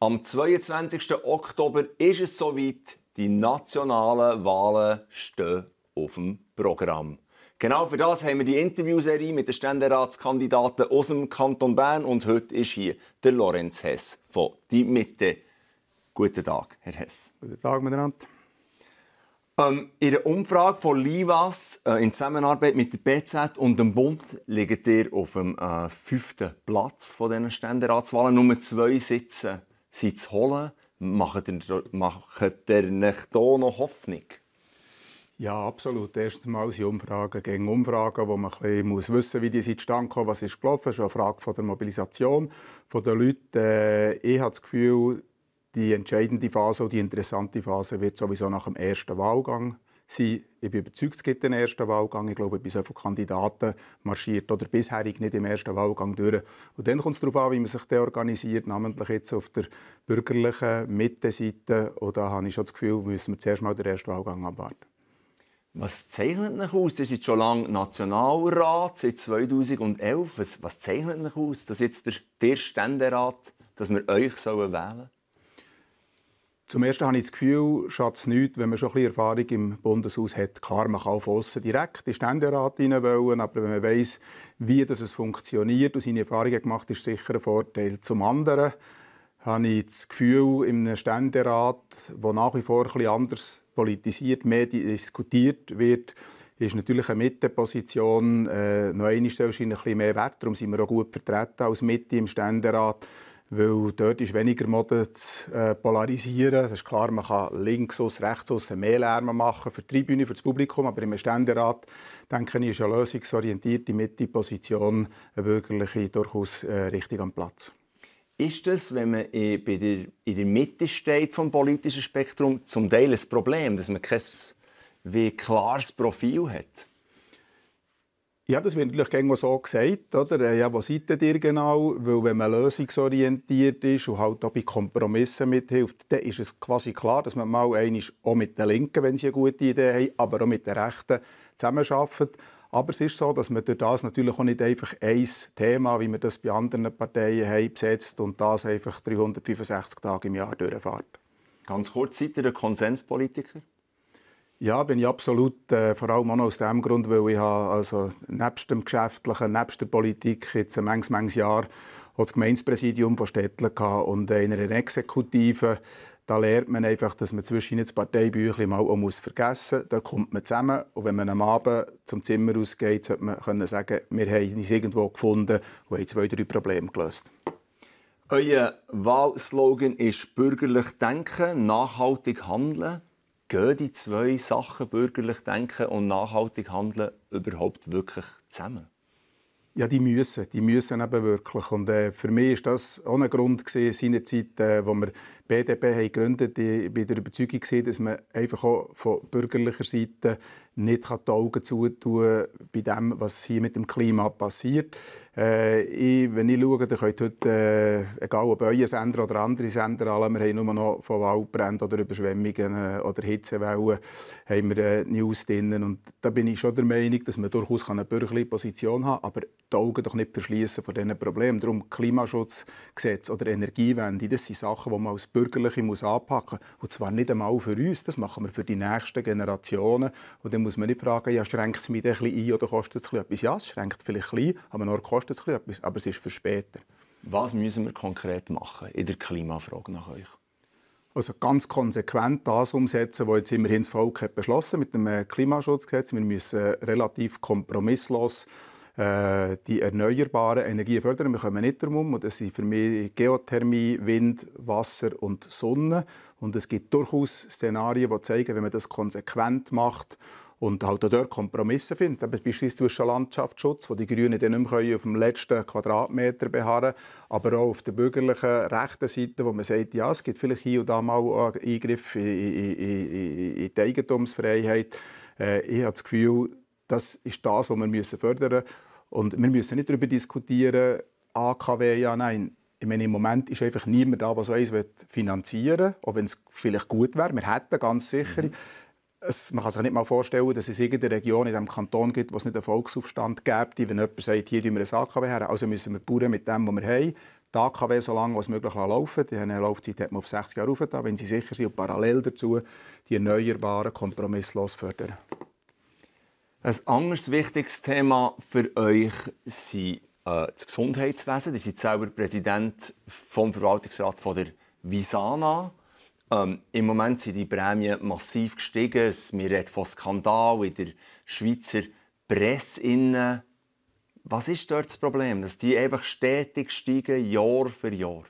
Am 22. Oktober ist es soweit, die nationalen Wahlen stehen auf dem Programm. Genau für das haben wir die Interviewserie mit den Ständeratskandidaten aus dem Kanton Bern und heute ist hier der Lorenz Hess von Die Mitte. Guten Tag, Herr Hess. Guten Tag miteinander. Ähm, in der Umfrage von Livas äh, in Zusammenarbeit mit der BZ und dem Bund liegt ihr auf dem äh, fünften Platz von diesen Ständeratswahlen. Nur zwei Sitze sie zu holen. Macht ihr, nicht hier noch Hoffnung? Ja, absolut. Erstmal sind Umfragen gegen Umfragen, wo man ein muss wissen wie die sind zustande kommen, was ist gelaufen. Das ist eine Frage von der Mobilisation der Leute. Äh, ich habe das Gefühl, die entscheidende Phase und die interessante Phase wird sowieso nach dem ersten Wahlgang sind, ich bin überzeugt, es gibt den ersten Wahlgang. Ich glaube, bis so vielen Kandidaten marschiert oder bisherig nicht im ersten Wahlgang durch. Und dann kommt es darauf an, wie man sich der organisiert, namentlich jetzt auf der bürgerlichen Mittenseite. Und da habe ich schon das Gefühl, müssen wir zuerst mal den ersten Wahlgang abwarten. Was zeichnet euch aus? Das ist jetzt schon lange Nationalrat, seit 2011. Was, was zeichnet euch aus, dass jetzt der, der Ständerat, dass wir euch wählen sollen? Zum Ersten habe ich das Gefühl, schadet es nichts, wenn man schon ein bisschen Erfahrung im Bundeshaus hat. Klar, man kann auf aussen direkt in den Ständerat hinein wollen, aber wenn man weiß, wie das funktioniert und seine Erfahrungen gemacht, ist sicher ein Vorteil. Zum anderen habe ich das Gefühl, in einem Ständerat, der nach wie vor ein bisschen anders politisiert, mehr diskutiert wird, ist natürlich eine Mitteposition äh, noch einmal ein bisschen mehr wert. Darum sind wir auch gut vertreten als Mitte im Ständerat weil dort ist weniger Mode zu äh, polarisieren. Es ist klar, man kann links aus, rechts aus mehr Lärm machen für die Tribüne, für das Publikum, aber im Ständerat denke ich, ist eine lösungsorientierte Mitte-Position, eine bürgerliche, durchaus äh, richtig am Platz. Ist das, wenn man in der, in der Mitte steht vom politischen Spektrum, zum Teil ein Problem, dass man kein wie klares Profil hat? Ja, das wird natürlich gerne so gesagt, oder? Ja, was seid ihr genau? Weil wenn man lösungsorientiert ist und halt auch bei Kompromissen mithilft, dann ist es quasi klar, dass man mal einig auch mit den Linken, wenn sie eine gute Idee haben, aber auch mit den Rechten zusammenarbeitet. Aber es ist so, dass man durch das natürlich auch nicht einfach ein Thema, wie wir das bei anderen Parteien haben, besetzt und das einfach 365 Tage im Jahr durchfährt. Ganz kurz, seid ihr ein Konsenspolitiker? Ja, bin ich absolut. Äh, vor allem auch aus dem Grund, weil ich habe, also nebst dem Geschäftlichen, nebst der Politik jetzt ein manches, manches Jahr das Gemeindepräsidium von Städtlen gehabt und in einer Exekutive da lernt man einfach, dass man zwischen das Parteibüchlein mal auch muss vergessen muss. Da kommt man zusammen und wenn man am Abend zum Zimmer rausgeht, sollte man können sagen, wir haben uns irgendwo gefunden und haben zwei, drei Probleme gelöst. Euer Wahlslogan ist «Bürgerlich denken, nachhaltig handeln» gehen die zwei Sachen, bürgerlich denken und nachhaltig handeln, überhaupt wirklich zusammen? Ja, die müssen, die müssen eben wirklich. Und äh, für mich ist das auch ein Grund gewesen, seinerzeit, äh, wo wir BDP haben gegründet, ich bin der Überzeugung gewesen, dass man einfach auch von bürgerlicher Seite nicht die Augen zutun bei dem, was hier mit dem Klima passiert. Äh, ich, wenn ich schaue, dann könnt heute, äh, egal ob euer Sender oder andere Sender, alle, wir haben nur noch von Waldbränden oder Überschwemmungen äh, oder Hitzewellen haben wir, äh, News drin. Und da bin ich schon der Meinung, dass man durchaus eine bürgerliche Position haben kann, aber die Augen doch nicht verschließen von diesen Problemen. Darum Klimaschutzgesetz oder Energiewende, das sind Sachen, die man als Bürgerliche muss anpacken muss. Und zwar nicht einmal für uns, das machen wir für die nächsten Generationen. Und dann muss man nicht fragen, ja, schränkt es mich ein bisschen ein oder kostet es etwas. Ja, es schränkt vielleicht ein, aber noch kostet es etwas. Aber es ist für später. Was müssen wir konkret machen in der Klimafrage nach euch? Also ganz konsequent das umsetzen, was jetzt immerhin das Volk hat beschlossen mit dem äh, Klimaschutzgesetz. Wir müssen äh, relativ kompromisslos äh, die erneuerbaren Energien fördern. Wir kommen nicht darum und das sind für mich Geothermie, Wind, Wasser und Sonne. Und es gibt durchaus Szenarien, die zeigen, wenn man das konsequent macht und halt auch dort Kompromisse finden. Aber beispielsweise zwischen Landschaftsschutz, wo die Grünen dann nicht mehr auf dem letzten Quadratmeter beharren können, aber auch auf der bürgerlichen rechten Seite, wo man sagt, ja, es gibt vielleicht hier und da mal einen Eingriff in, in, in, in die Eigentumsfreiheit. Äh, ich habe das Gefühl, das ist das, was wir müssen fördern müssen. Und wir müssen nicht darüber diskutieren, AKW, ja, nein. Ich meine, Im Moment ist einfach niemand da, der so eins finanzieren will, auch wenn es vielleicht gut wäre. Wir hätten ganz sicher. Mhm es, man kann sich nicht mal vorstellen, dass es irgendeine Region in diesem Kanton gibt, wo es nicht einen Volksaufstand gibt, wenn jemand sagt, hier müssen wir ein AKW her. Also müssen wir bauen mit dem, was wir haben, die AKW so lange als möglich laufen Die haben eine Laufzeit hat man auf 60 Jahre aufgetan, wenn sie sicher sind und parallel dazu die Erneuerbaren kompromisslos fördern. Ein anderes wichtiges Thema für euch sind äh, das Gesundheitswesen. Ihr seid selber Präsident vom Verwaltungsrat von der Visana. Ähm, Im Moment sind die Prämien massiv gestiegen. Wir reden von Skandal in der Schweizer Presse. Was ist dort das Problem, dass die einfach stetig steigen, Jahr für Jahr?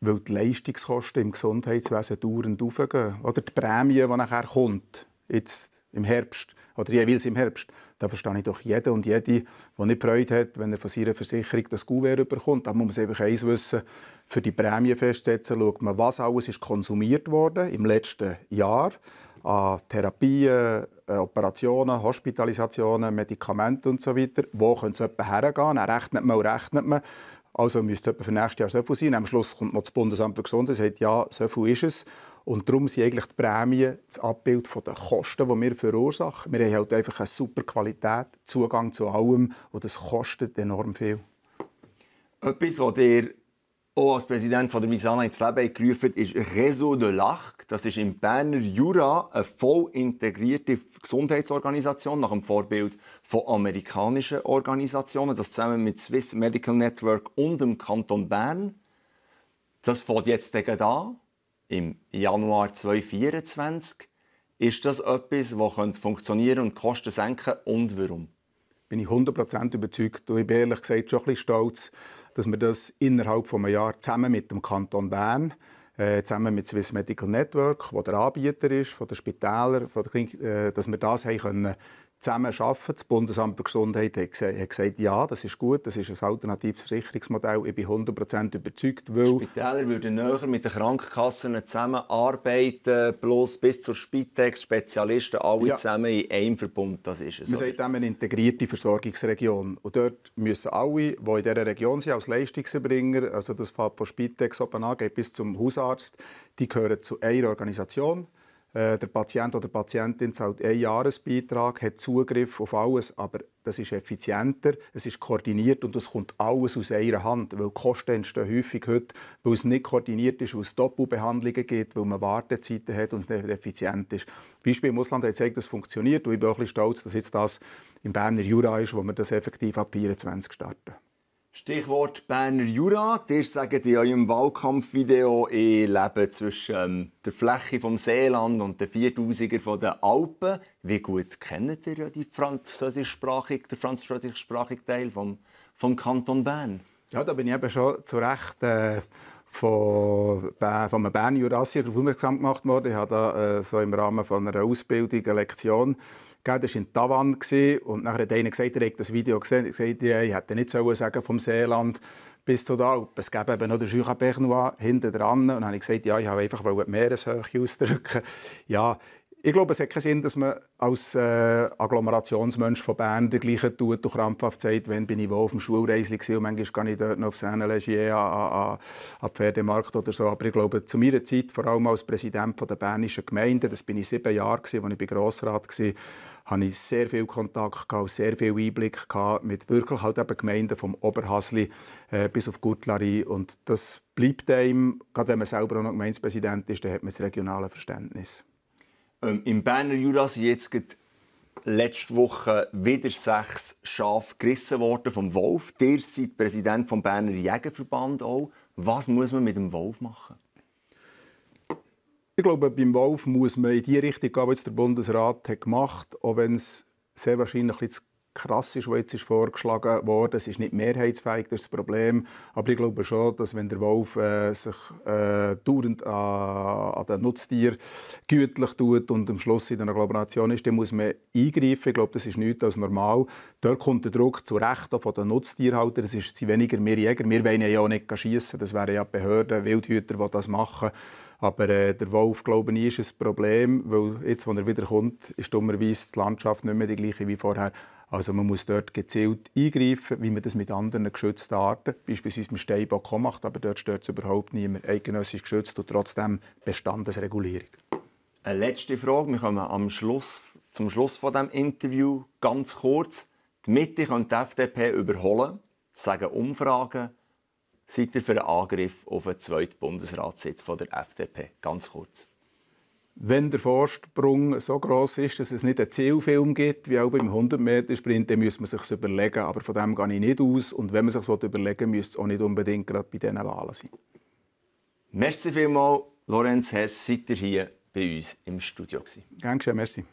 Weil die Leistungskosten im Gesundheitswesen dauernd aufgehen. Oder die Prämie, die nachher kommt, jetzt im Herbst, oder jeweils im Herbst, da verstehe ich doch jeden und jede, der nicht Freude hat, wenn er von seiner Versicherung das Gouverne bekommt. Da muss man einfach eines wissen, für die Prämie festsetzen, schaut man, was alles ist konsumiert worden im letzten Jahr an Therapien, äh, Operationen, Hospitalisationen, Medikamente und so weiter. Wo könnte es jemand hergehen? Dann rechnet man und rechnet man. Also müsste es für nächstes Jahr so viel sein. Am Schluss kommt noch das Bundesamt für Gesundheit und sagt, ja, so viel ist es. Und darum sind eigentlich die Prämien das Abbild der Kosten, die wir verursachen. Wir haben halt einfach eine super Qualität, Zugang zu allem und das kostet enorm viel. Etwas, was dir auch als Präsident von der Visana ins Leben gerufen ist Réseau de l'Arc. Das ist im Berner Jura eine voll integrierte Gesundheitsorganisation nach dem Vorbild von amerikanischen Organisationen. Das zusammen mit Swiss Medical Network und dem Kanton Bern. Das fängt jetzt gegen an im Januar 2024. Ist das etwas, das funktionieren und Kosten senken und warum? Bin ich 100% überzeugt und ich bin ehrlich gesagt schon ein bisschen stolz, dass wir das innerhalb von einem Jahr zusammen mit dem Kanton Bern äh, zusammen mit Swiss Medical Network, wo der Anbieter ist, von den Spitälern, von der Klinik, äh, dass wir das haben können zusammen arbeiten. Das Bundesamt für Gesundheit hat gesagt, ja, das ist gut, das ist ein alternatives Versicherungsmodell. Ich bin 100% überzeugt, weil... Spitäler würden näher mit den Krankenkassen zusammenarbeiten, bloß bis zur Spitex, Spezialisten, alle ja. zusammen in einem Verbund, das ist es. Man sagt eine integrierte Versorgungsregion. Und dort müssen alle, die in dieser Region sind, als Leistungserbringer, also das fährt von Spitex oben an, geht bis zum Hausarzt, die gehören zu einer Organisation. Äh, der Patient oder die Patientin zahlt einen Jahresbeitrag, hat Zugriff auf alles, aber das ist effizienter, es ist koordiniert und es kommt alles aus einer Hand, weil die Kosten entstehen häufig heute, weil es nicht koordiniert ist, weil es Doppelbehandlungen gibt, weil man Wartezeiten hat und es nicht effizient ist. Beispiel im Ausland hat gezeigt, dass es funktioniert und ich bin auch ein bisschen stolz, dass jetzt das im Berner Jura ist, wo wir das effektiv ab 24 starten. Stichwort Berner Jura. Ihr sagt in eurem Wahlkampfvideo, ich lebe zwischen ähm, der Fläche vom Seeland und den 4000er von den Alpen. Wie gut kennt ihr die französischsprachige, den französischsprachigen Teil vom, vom Kanton Bern? Ja, da bin ich eben schon zu Recht äh, von, von einem Berner Jurassier darauf aufmerksam gemacht worden. Ich habe da äh, so im Rahmen von einer Ausbildung eine Lektion gegeben. Das war in Tavan. Und nachher hat einer gesagt, er hat das Video gesehen. Ich sagte, ja, ich hätte nicht sagen vom Seeland bis zu da. Es gäbe eben noch den Jura Bernois hinten dran. Und dann habe ich gesagt, ja, ich wollte einfach die Meereshöhe ausdrücken. Ja, ich glaube, es hat keinen Sinn, dass man als äh, Agglomerationsmensch von Bern dergleichen tut und krampfhaft sagt, wenn bin ich wo auf dem Schulreisli war und manchmal gehe ich dort noch auf Seine-Legier, an den Pferdemarkt oder so. Aber ich glaube, zu meiner Zeit, vor allem als Präsident von der bernischen Gemeinde, das bin ich sieben Jahre, als ich bei Grossrat war, hatte ich sehr viel Kontakt, gehabt, sehr viel Einblick gehabt mit wirklich halt eben Gemeinden vom Oberhasli äh, bis auf Gutlari. Und das bleibt einem, gerade wenn man selber auch noch Gemeindepräsident ist, dann hat man das regionale Verständnis ähm, im Berner Jura sind jetzt letzte Woche wieder sechs Schafe gerissen worden vom Wolf. Ihr seid Präsident des Berner Jägerverband auch. Was muss man mit dem Wolf machen? Ich glaube, beim Wolf muss man in die Richtung gehen, die der Bundesrat hat gemacht hat, auch wenn es sehr wahrscheinlich ein bisschen krass ist, was jetzt ist vorgeschlagen wurde. Es ist nicht mehrheitsfähig, das ist das Problem. Aber ich glaube schon, dass wenn der Wolf äh, sich äh, dauernd an, an den Nutztier gütlich tut und am Schluss in einer Globalisation ist, dann muss man eingreifen. Ich glaube, das ist nichts als normal. Dort kommt der Druck zu Recht auch von den Nutztierhaltern. Es sind weniger mehr Jäger. Wir wollen ja auch nicht schiessen. Das wären ja Behörden, Wildhüter, die das machen. Aber äh, der Wolf, glaube ich, ist ein Problem, weil jetzt, wenn er wieder kommt, ist dummerweise die Landschaft nicht mehr die gleiche wie vorher. Also man muss dort gezielt eingreifen, wie man das mit anderen geschützten Arten, beispielsweise mit Steinbock auch macht, aber dort stört es überhaupt niemand. Eidgenössisch geschützt und trotzdem Bestandesregulierung. Eine letzte Frage, wir kommen am Schluss, zum Schluss von dem Interview ganz kurz. Die Mitte könnte die FDP überholen, sagen Umfragen. Seid ihr für einen Angriff auf den zweiten Bundesratssitz von der FDP? Ganz kurz wenn der Vorsprung so groß ist, dass es nicht einen Zielfilm gibt, wie auch beim 100-Meter-Sprint, dann muss man sich überlegen. Aber von dem gehe ich nicht aus. Und wenn man sich das überlegen müsste es auch nicht unbedingt gerade bei diesen Wahlen sein. Merci vielmals, Lorenz Hess, seid ihr hier bei uns im Studio. Gern geschehen, merci.